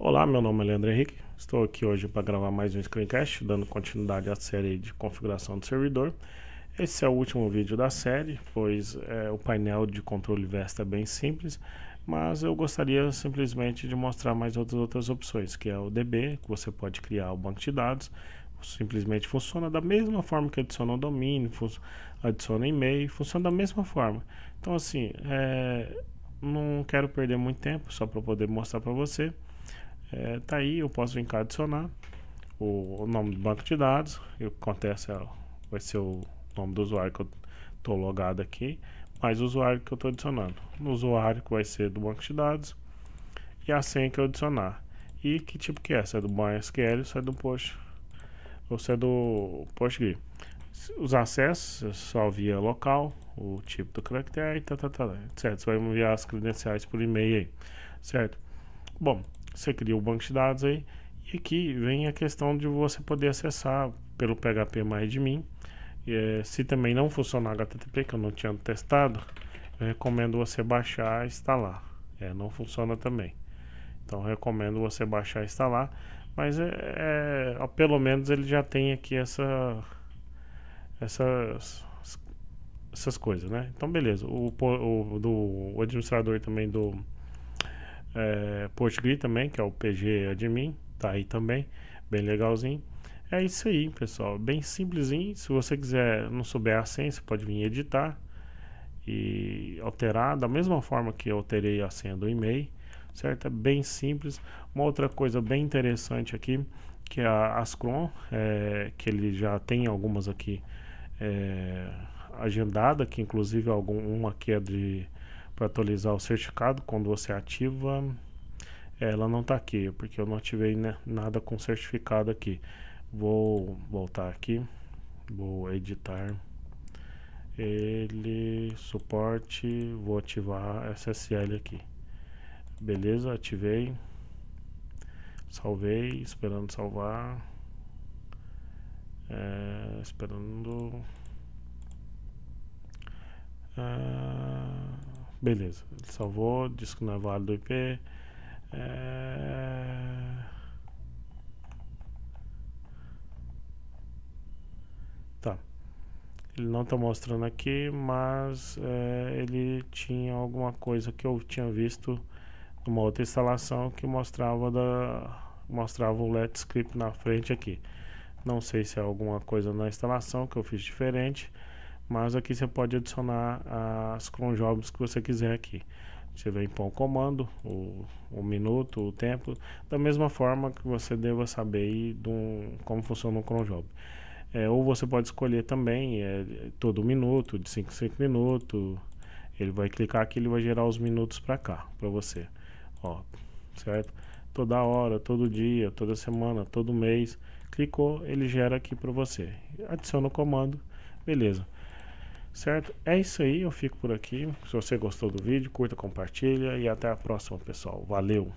Olá, meu nome é Leandro Henrique, estou aqui hoje para gravar mais um screencast, dando continuidade à série de configuração do servidor. Esse é o último vídeo da série, pois é, o painel de controle Vesta é bem simples, mas eu gostaria simplesmente de mostrar mais outras, outras opções, que é o DB, que você pode criar o banco de dados, simplesmente funciona da mesma forma que adiciona o domínio, adiciona e-mail, funciona da mesma forma. Então assim, é, não quero perder muito tempo, só para poder mostrar para você. É, tá aí, eu posso vir cá adicionar o, o, nome do banco de dados. E o que acontece é, vai ser o nome do usuário que eu estou logado aqui, mais o usuário que eu estou adicionando. No usuário que vai ser do banco de dados e a senha que eu adicionar. E que tipo que é? Se é do MySQL, se é do Post, ou se é do PostgreSQL. Os acessos, é só via local, o tipo do caractere, tá, tá, tá, certo? Você vai enviar as credenciais por e-mail aí, certo? Bom, você cria o banco de dados aí. E aqui vem a questão de você poder acessar pelo PHP mais de mim. É, se também não funcionar HTTP, que eu não tinha testado, eu recomendo você baixar e instalar. É, não funciona também. Então recomendo você baixar e instalar. Mas é, é, pelo menos ele já tem aqui essa, essas, essas coisas, né? Então beleza. O, o do o administrador também do é, Postgre também, que é o PG Admin, tá aí também, bem legalzinho. É isso aí, pessoal, bem simplesinho. Se você quiser, não souber a senha, você pode vir editar e alterar da mesma forma que eu alterei a senha do e-mail, certo? É bem simples. Uma outra coisa bem interessante aqui, que é a Ascron, é, que ele já tem algumas aqui é, agendada, que inclusive algum, uma que é de para atualizar o certificado quando você ativa eh, ela não está aqui porque eu não ativei né, nada com certificado aqui vou voltar aqui vou editar ele suporte vou ativar SSL aqui beleza ativei salvei esperando salvar é, esperando é, Beleza, ele salvou, que não é válido IP. É... Tá. Ele não está mostrando aqui, mas é, ele tinha alguma coisa que eu tinha visto numa outra instalação que mostrava da mostrava o let script na frente aqui. Não sei se é alguma coisa na instalação que eu fiz diferente mas aqui você pode adicionar ah, as cron jobs que você quiser aqui você vem com o comando, o, o minuto, o tempo, da mesma forma que você deva saber do, como funciona o cron job. É, ou você pode escolher também é, todo minuto, de 5 em 5 minutos. Ele vai clicar aqui, ele vai gerar os minutos para cá, para você. Ó, certo? Toda hora, todo dia, toda semana, todo mês. Clicou, ele gera aqui para você. Adiciona o comando, beleza. Certo? É isso aí, eu fico por aqui. Se você gostou do vídeo, curta, compartilha e até a próxima, pessoal. Valeu!